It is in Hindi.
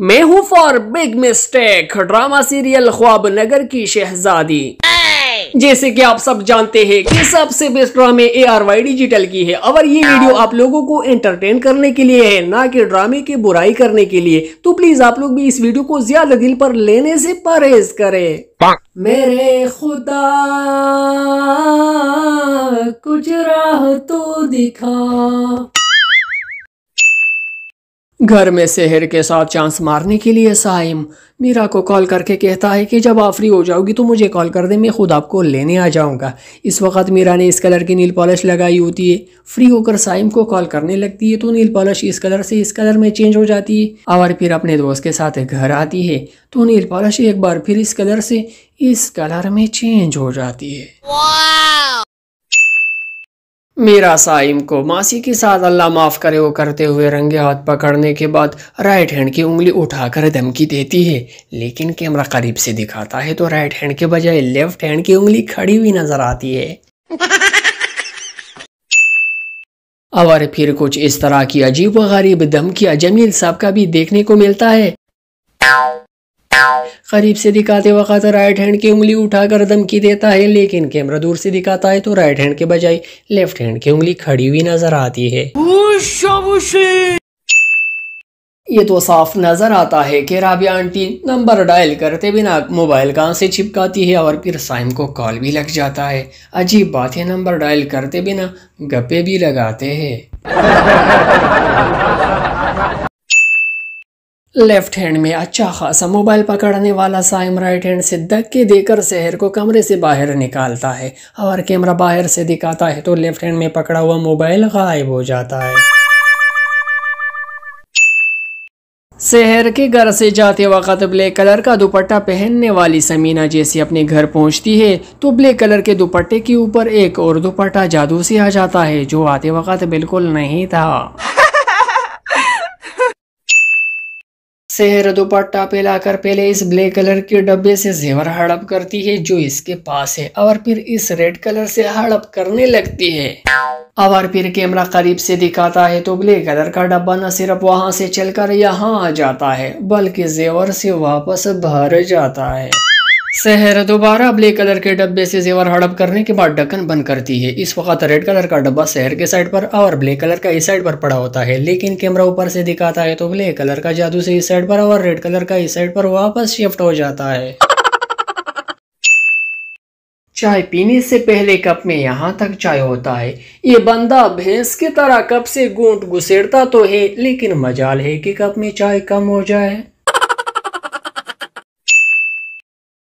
मैं हूँ for big mistake drama serial Khwab Nagar की शहजादी जैसे कि आप सब जानते हैं कि सबसे बेस्ट ड्रामे ए आर वाई डिजिटल की है और ये वीडियो आप लोगों को एंटरटेन करने के लिए है ना कि ड्रामे की बुराई करने के लिए तो प्लीज आप लोग भी इस वीडियो को ज्यादा दिल पर लेने से परहेज करें मेरे खुदा कुछ राह तो दिखा घर में सेहर के साथ चांस मारने के लिए साइम मीरा को कॉल करके कहता है कि जब आप फ्री हो जाओगी तो मुझे कॉल कर दे मैं खुद आपको लेने आ जाऊंगा इस वक्त मीरा ने इस कलर की नील पॉलिश लगाई होती है फ्री होकर साइम को कॉल करने लगती है तो नील पॉलिश इस कलर से इस कलर में चेंज हो जाती है और फिर अपने दोस्त के साथ घर आती है तो नील पॉलिश एक बार फिर इस कलर से इस कलर में चेंज हो जाती है मेरा साइम को मासी के साथ अल्लाह माफ़ करे वो करते हुए रंगे हाथ पकड़ने के बाद राइट हैंड की उंगली उठाकर धमकी देती है लेकिन कैमरा करीब से दिखाता है तो राइट हैंड के बजाय लेफ्ट हैंड की उंगली खड़ी हुई नजर आती है और फिर कुछ इस तरह की अजीब व गरीब धमकिया जमील साहब का भी देखने को मिलता है करीब से दिखाते वक्त राइट हैंड की उंगली उठाकर धमकी देता है लेकिन कैमरा दूर से दिखाता है तो राइट हैंड के बजाय लेफ्ट हैंड की उंगली खड़ी हुई नजर आती है ये तो साफ नजर आता है कि राबिया आंटी नंबर डायल करते बिना मोबाइल कहाँ से चिपकाती है और फिर साइम को कॉल भी लग जाता है अजीब बात है नंबर डायल करते बिना गप्पे भी लगाते हैं लेफ्ट हैंड में अच्छा खासा मोबाइल पकड़ने वाला साइम राइट हैंड से धक्के देकर शहर को कमरे से बाहर निकालता है और कैमरा बाहर से दिखाता है तो लेफ्ट हैंड में पकड़ा हुआ मोबाइल गायब हो जाता है शहर के घर से जाते वक्त ब्लैक कलर का दुपट्टा पहनने वाली समीना जैसे अपने घर पहुंचती है तो ब्लैक कलर के दुपट्टे के ऊपर एक और दुपट्टा जादू से आ जाता है जो आते वक्त बिल्कुल नहीं था सेहर दुपट्टा लाकर पहले इस ब्लैक कलर के डब्बे से जेवर हड़प करती है जो इसके पास है और फिर इस रेड कलर से हड़प करने लगती है और फिर कैमरा करीब से दिखाता है तो ब्लैक कलर का डब्बा न सिर्फ वहाँ से चलकर यहाँ आ जाता है बल्कि जेवर से वापस भर जाता है शहर दोबारा ब्लैक कलर के डब्बे से जेवर हड़प करने के बाद ढक्कन बंद करती है इस वक्त रेड कलर का डब्बा शहर के साइड पर और ब्लैक कलर का इस साइड पर पड़ा होता है लेकिन कैमरा ऊपर से दिखाता है तो ब्लैक कलर का जादू से इस साइड पर और रेड कलर का इस साइड पर वापस शिफ्ट हो जाता है चाय पीने से पहले कप में यहाँ तक चाय होता है ये बंदा भैंस की तरह कप से गूंट घुसेड़ता तो है लेकिन मजाल है कि कप में चाय कम हो जाए